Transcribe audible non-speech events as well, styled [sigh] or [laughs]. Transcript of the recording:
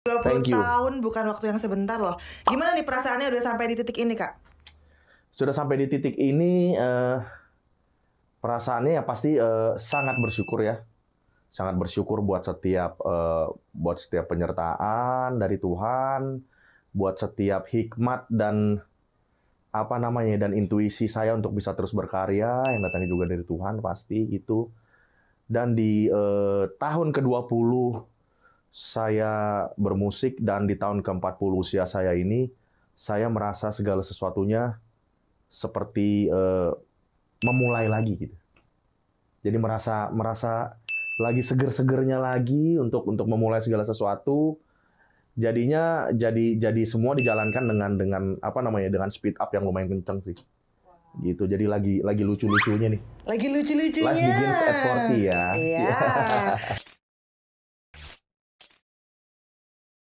20 tahun bukan waktu yang sebentar loh. Gimana nih perasaannya udah sampai di titik ini, Kak? Sudah sampai di titik ini uh, perasaannya ya pasti uh, sangat bersyukur ya. Sangat bersyukur buat setiap uh, buat setiap penyertaan dari Tuhan, buat setiap hikmat dan apa namanya dan intuisi saya untuk bisa terus berkarya yang datangnya juga dari Tuhan pasti itu. Dan di uh, tahun ke-20 saya bermusik dan di tahun ke-40 usia saya ini saya merasa segala sesuatunya seperti uh, memulai lagi gitu. Jadi merasa merasa lagi seger-segernya lagi untuk untuk memulai segala sesuatu. Jadinya jadi jadi semua dijalankan dengan dengan apa namanya dengan speed up yang lumayan kenceng sih. Gitu. Jadi lagi lagi lucu-lucunya nih. Lagi lucu-lucunya. Lagi begins at 40 ya. Iya. Yeah. [laughs]